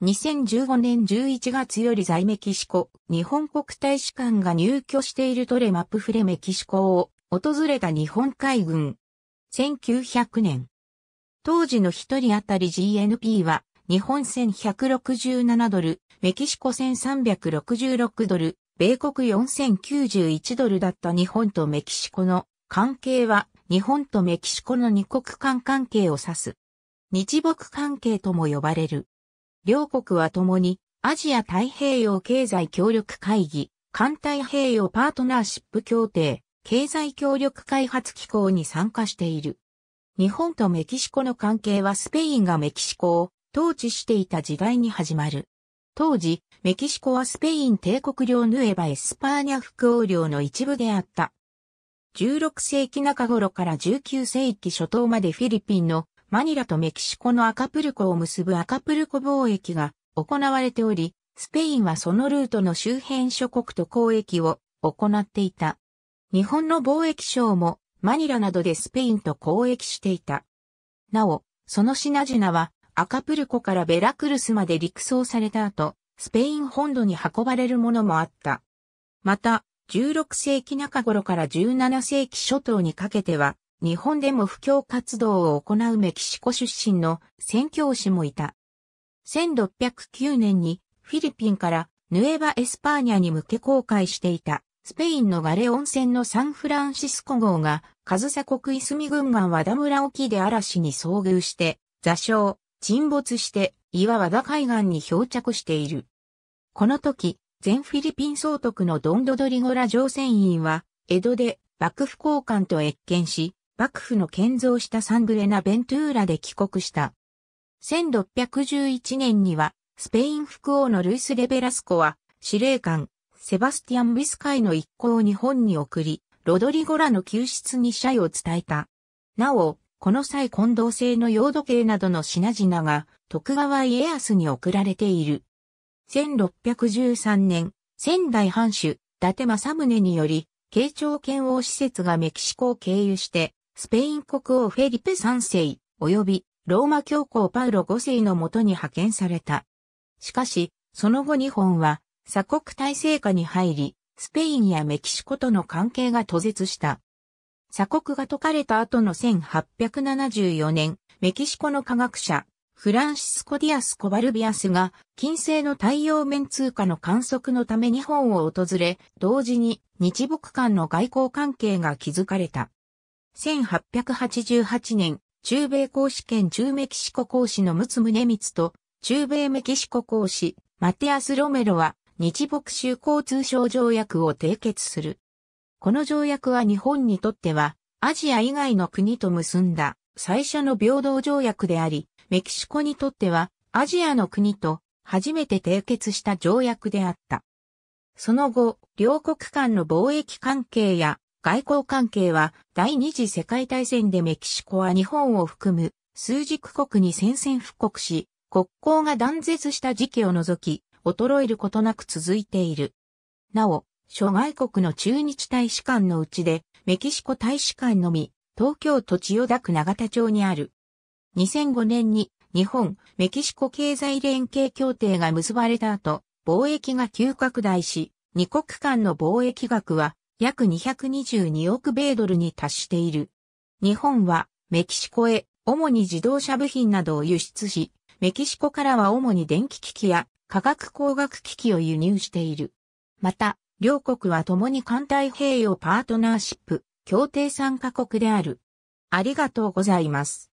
2015年11月より在メキシコ、日本国大使館が入居しているトレマプフレメキシコを訪れた日本海軍。1900年。当時の一人当たり GNP は日本1167ドル、メキシコ1366ドル、米国4091ドルだった日本とメキシコの関係は日本とメキシコの二国間関係を指す。日木関係とも呼ばれる。両国は共にアジア太平洋経済協力会議、環太平洋パートナーシップ協定、経済協力開発機構に参加している。日本とメキシコの関係はスペインがメキシコを統治していた時代に始まる。当時、メキシコはスペイン帝国領ヌエバ・エスパーニャ副王領の一部であった。16世紀中頃から19世紀初頭までフィリピンのマニラとメキシコのアカプルコを結ぶアカプルコ貿易が行われており、スペインはそのルートの周辺諸国と交易を行っていた。日本の貿易商もマニラなどでスペインと交易していた。なお、その品々はアカプルコからベラクルスまで陸送された後、スペイン本土に運ばれるものもあった。また、16世紀中頃から17世紀初頭にかけては、日本でも布教活動を行うメキシコ出身の宣教師もいた。1609年にフィリピンからヌエバ・エスパーニャに向け公開していたスペインのガレ温泉のサンフランシスコ号がカズサ国イスミ軍が和田村沖で嵐に遭遇して座礁、沈没して岩和田海岸に漂着している。この時、全フィリピン総督のドンドドリゴラ乗船員は江戸で幕府交換と越見し、幕府の建造したサンブレナ・ベントゥーラで帰国した。1611年には、スペイン副王のルイス・レベラスコは、司令官、セバスティアン・ビスカイの一行を日本に送り、ロドリゴらの救出に謝意を伝えた。なお、この際近藤製の用時計などの品々が、徳川家康に送られている。1613年、仙台藩主、伊達政宗により、慶長剣王施設がメキシコを経由して、スペイン国王フェリペ3世、及びローマ教皇パウロ5世のもとに派遣された。しかし、その後日本は鎖国体制下に入り、スペインやメキシコとの関係が途絶した。鎖国が解かれた後の1874年、メキシコの科学者、フランシスコ・ディアス・コバルビアスが、金星の太陽面通貨の観測のため日本を訪れ、同時に日木間の外交関係が築かれた。1888年、中米公使兼中メキシコ公使のムツムネミツと、中米メキシコ公使、マテアス・ロメロは、日牧州交通省条約を締結する。この条約は日本にとっては、アジア以外の国と結んだ最初の平等条約であり、メキシコにとっては、アジアの国と初めて締結した条約であった。その後、両国間の貿易関係や外交関係は第二次世界大戦でメキシコは日本を含む数軸国に宣戦布復刻し、国交が断絶した時期を除き、衰えることなく続いている。なお、諸外国の駐日大使館のうちで、メキシコ大使館のみ、東京都千代田区永田町にある。2005年に日本、メキシコ経済連携協定が結ばれた後、貿易が急拡大し、二国間の貿易額は約222億米ドルに達している。日本はメキシコへ主に自動車部品などを輸出し、メキシコからは主に電気機器や化学工学機器を輸入している。また、両国は共に艦隊平洋パートナーシップ協定参加国である。ありがとうございます。